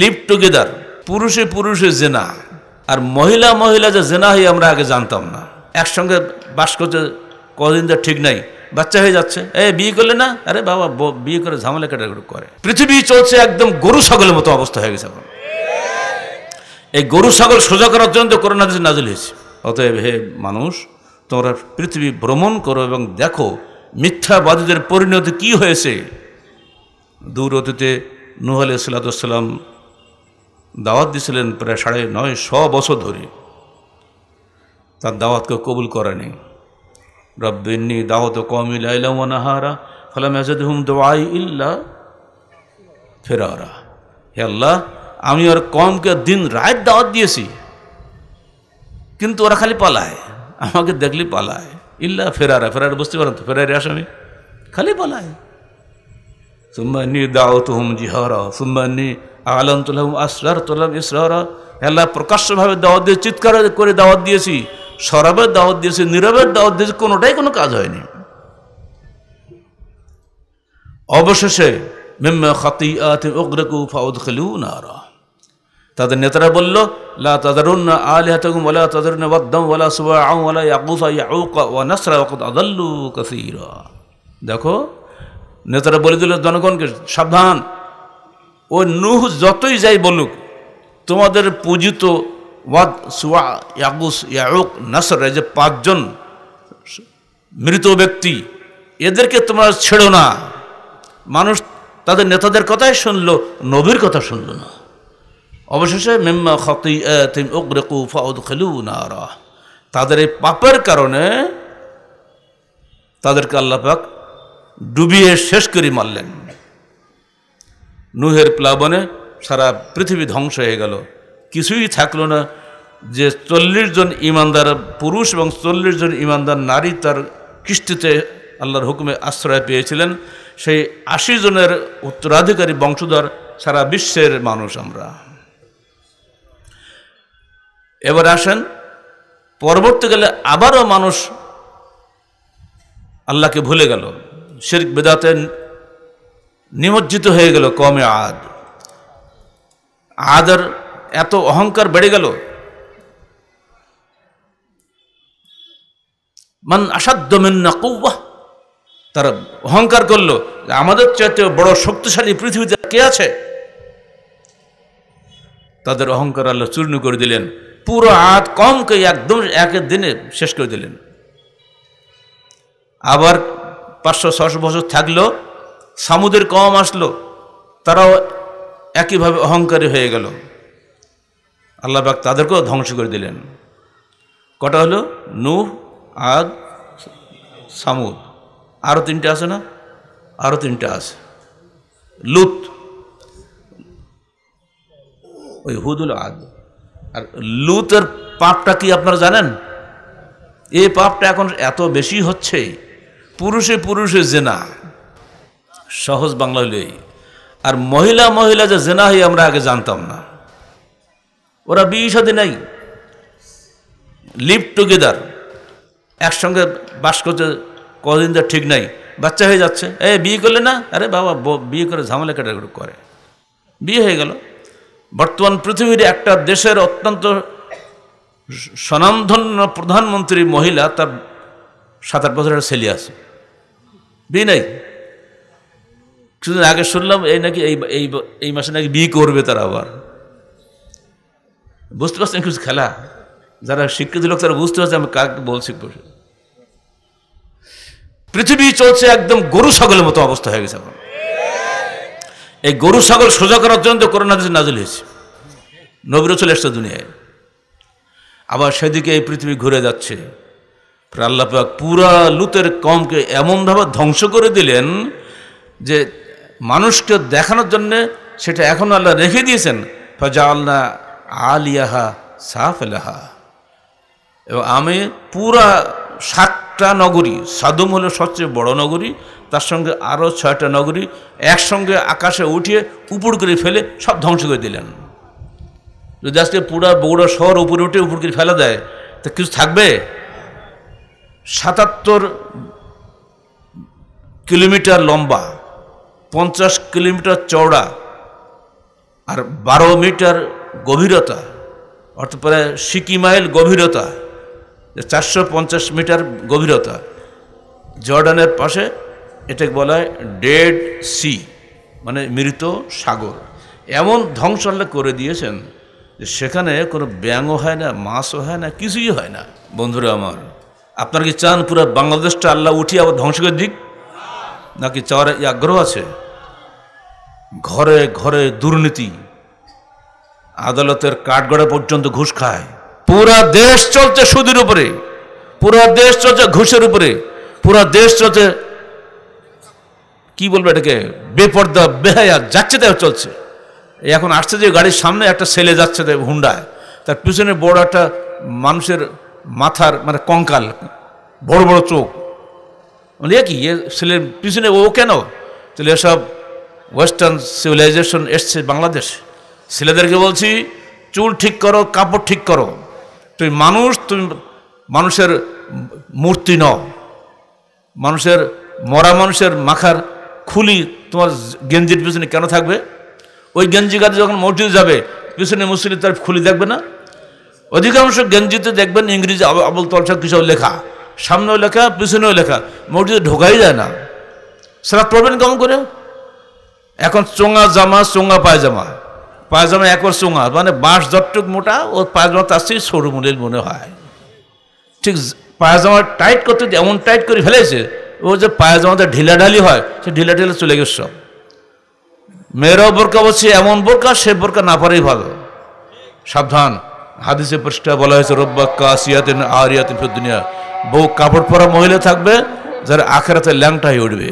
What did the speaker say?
live together পুরুষে পুরুষে জেনা আর মহিলা মহিলা যে জেনা হয়ে আমরা আগে জানতাম না একসঙ্গে বাস করতে কদিন যা ঠিক নাই বাচ্চা হয়ে যাচ্ছে এ বিয়ে করলে না আরে বাবা বিয়ে করে ঝামেলা কেটে করে পৃথিবী চলছে একদম গরু ছাগলের মতো অবস্থা হয়ে গেছে এখন এই গরু ছাগল সোজা করার জন্য তো করোনা দেশে নাজিল হয়েছে অতএব হে মানুষ তোমরা পৃথিবী ভ্রমণ করো এবং দেখো মিথ্যাবাদীদের পরিণতি কি হয়েছে দূর অতীতে নুহ আলি সাল্লাতাম দাওয়াত দিয়েছিলেন প্রায় সাড়ে নয় শ বছর ধরে তার দাওয়াতকে কবুল করেনি রব্বিনী দাওয়াত কমিল আইলামাহারা ফালাম আজাদ হুম দোয়াই ইল্লা ফেরাওরা হে আল্লাহ আমি ওর কমকে দিন রাত দাওয়াত দিয়েছি কিন্তু ওরা খালি পালায় আমাকে দেখলি পালায় ইল্লা ফেরারা ফেরার বুঝতে পারেন তো ফেরারে আসামি খালি পালায় সুম্মানি দাওতুহুম জিহরা সুম্মানি আলম তুলহম আসরার তুলহম ইসরারা আল্লাহ প্রকাশ্যভাবে দাওয়াত দিয়ে চিৎকার করে দাওয়াত দিয়েছি সরবের দাওয়াত দিয়েছি নীরবের দাওয়াত দিয়েছি কোনোটাই কোনো কাজ হয়নি অবশেষে মেম্মা খাতি আতে অগ্রেকু ফাউদ খেলু নারা তাদের নেতারা বলল লা তাদারুন আলিহাতুম ওয়ালা তাদারুন ওয়াদ্দাম ওয়ালা সুবাআ ওয়ালা ইয়াকুফা ইয়াউকা ওয়া নাসরা ওয়াকাদ দেখো নেতারা বলে দিল জনগণকে সাবধান ও নুহ যতই যাই বলুক তোমাদের পূজিত ওয়াদ সুয়া ইয়াগুস ইয়াউক নাসর যে পাঁচজন মৃত ব্যক্তি এদেরকে তোমরা ছেড়ো না মানুষ তাদের নেতাদের কথাই শুনল নবীর কথা শুনল না অবশেষে মেম্মা খতি তিম উগ্রেকু ফাউদ তাদের এই পাপের কারণে তাদেরকে আল্লাপাক ডুবিয়ে শেষ করে মারলেন নুহের প্লাবনে সারা পৃথিবী ধ্বংস হয়ে গেল কিছুই থাকলো না যে চল্লিশ জন ইমানদার পুরুষ এবং চল্লিশ জন ইমানদার নারী তার কৃষ্টিতে আল্লাহর হুকুমে আশ্রয় পেয়েছিলেন সেই আশি জনের উত্তরাধিকারী বংশধর সারা বিশ্বের মানুষ আমরা এবার আসেন পরবর্তীকালে আবারও মানুষ আল্লাহকে ভুলে গেল শেরিক বেদাতে নিমজ্জিত হয়ে গেল কমে আদ আদের এত অহংকার বেড়ে গেল মান না কৌবাহ তারা অহংকার করলো আমাদের চাইতে বড় শক্তিশালী পৃথিবীতে কে আছে তাদের অহংকার আল্লাহ চূর্ণ করে দিলেন পুরো আদ কমকে একদম একের দিনে শেষ করে দিলেন আবার পাঁচশো ছশো বছর থাকলো সামুদের কম আসলো তারাও একইভাবে অহংকারী হয়ে গেল বাক তাদেরকেও ধ্বংস করে দিলেন কটা হলো নূহ আদ সামুদ আরও তিনটে আছে না আরও তিনটে আছে লুত ওই হুদুল আদ আর লুতের পাপটা কি আপনারা জানেন এই পাপটা এখন এত বেশি হচ্ছে পুরুষে পুরুষে জেনা সহজ বাংলা হলেই আর মহিলা মহিলা যে জেনা হয়ে আমরা আগে জানতাম না ওরা বিয়ে সাথে নাই লিভ টুগেদার একসঙ্গে বাস করছে কদিন তো ঠিক নাই বাচ্চা হয়ে যাচ্ছে এ বিয়ে করলে না আরে বাবা বিয়ে করে ঝামেলা কেটে করে বিয়ে হয়ে গেল বর্তমান পৃথিবীর একটা দেশের অত্যন্ত স্বনামধন্য প্রধানমন্ত্রী মহিলা তার সাত আট বছরের ছেলে আছে বিয়ে নাই কিছুদিন আগে শুনলাম এই নাকি এই এই মাসে নাকি বিয়ে করবে তারা আবার বুঝতে পারছেন কিছু খেলা যারা শিক্ষিত লোক তারা বুঝতে পারছে আমি কাকে বলছি পৃথিবী চলছে একদম গরু ছাগলের মতো অবস্থা হয়ে গেছে এখন এই গরু ছাগল সোজা করার জন্য তো করোনা দেশে নাজল হয়েছে নবীর চলে এসছে দুনিয়ায় আবার সেদিকে এই পৃথিবী ঘুরে যাচ্ছে আল্লাপাক পুরা লুতের কমকে এমনভাবে ধ্বংস করে দিলেন যে মানুষকে দেখানোর জন্যে সেটা এখন আল্লাহ রেখে দিয়েছেন ফজা আল্লাহ আলিয়াহা সাফেলাহা এবং আমি পুরা সাতটা নগরী সাদুম হলো সবচেয়ে বড় নগরী তার সঙ্গে আরও ছয়টা নগরী একসঙ্গে আকাশে উঠিয়ে উপর করে ফেলে সব ধ্বংস করে দিলেন যদি আজকে পুরা বগুড়া শহর উপরে উঠে উপর করে ফেলা দেয় তা কিছু থাকবে সাতাত্তর কিলোমিটার লম্বা পঞ্চাশ কিলোমিটার চওড়া আর বারো মিটার গভীরতা অর্থাৎ প্রায় সিকি মাইল গভীরতা চারশো পঞ্চাশ মিটার গভীরতা জর্ডানের পাশে এটাকে বলা হয় ডেড সি মানে মৃত সাগর এমন ধ্বংসাল্লা করে দিয়েছেন যে সেখানে কোনো ব্যাঙও হয় না মাছও হয় না কিছুই হয় না বন্ধুরা আমার আপনারা কি চান পুরো বাংলাদেশটা আল্লাহ উঠি আবার ধ্বংস করে দিক নাকি চাওয়ার আগ্রহ আছে ঘরে ঘরে দুর্নীতি আদালতের কাঠগড়া পর্যন্ত ঘুষ খায় পুরা দেশ চলছে সুদের উপরে পুরা দেশ চলছে ঘুষের উপরে পুরা দেশ চলছে কি বলবো এটাকে বেপর্দা বেহায়া যাচ্ছে তাই চলছে এখন আসছে যে গাড়ির সামনে একটা ছেলে যাচ্ছে হুন্ডায় তার পিছনে বড় একটা মানুষের মাথার মানে কঙ্কাল বড় বড় চোখ মানে কি এ ছেলের পিছনে ও কেন তাহলে এসব ওয়েস্টার্ন সিভিলাইজেশন এসছে বাংলাদেশ ছেলেদেরকে বলছি চুল ঠিক করো কাপড় ঠিক করো তুমি মানুষ তুমি মানুষের মূর্তি ন মানুষের মরা মানুষের মাখার খুলি তোমার গেঞ্জির পিছনে কেন থাকবে ওই গেঞ্জি গাছে যখন মসজিদ যাবে পিছনে মুসলিম তার খুলি দেখবে না অধিকাংশ গেঞ্জিতে দেখবেন ইংরেজি তল তলসা কিছু লেখা সামনেও লেখা পিছনেও লেখা মসজিদে ঢোকাই যায় না সারা পড়বেন কেমন করে এখন চোঙা জামা চোঙা পায়জামা পায়জামা একবার চোঙা মানে বাঁশ যতটুক মোটা ও পায়জামা তার সেই সরু মূলের মনে হয় ঠিক পায়জামা টাইট করতে এমন টাইট করে ফেলেছে ও যে পায়জামাতে ঢিলা ঢালি হয় সে ঢিলা ঢিলা চলে গেছ মেয়েরাও বোরকা বলছে এমন বোরকা সে বোরকা না পারেই ভালো সাবধান হাদিসে পৃষ্ঠা বলা হয়েছে রব্বাক্কা আসিয়াতিন আরিয়াতিন দুনিয়া বউ কাপড় পরা মহিলা থাকবে যারা আখেরাতে ল্যাংটাই উঠবে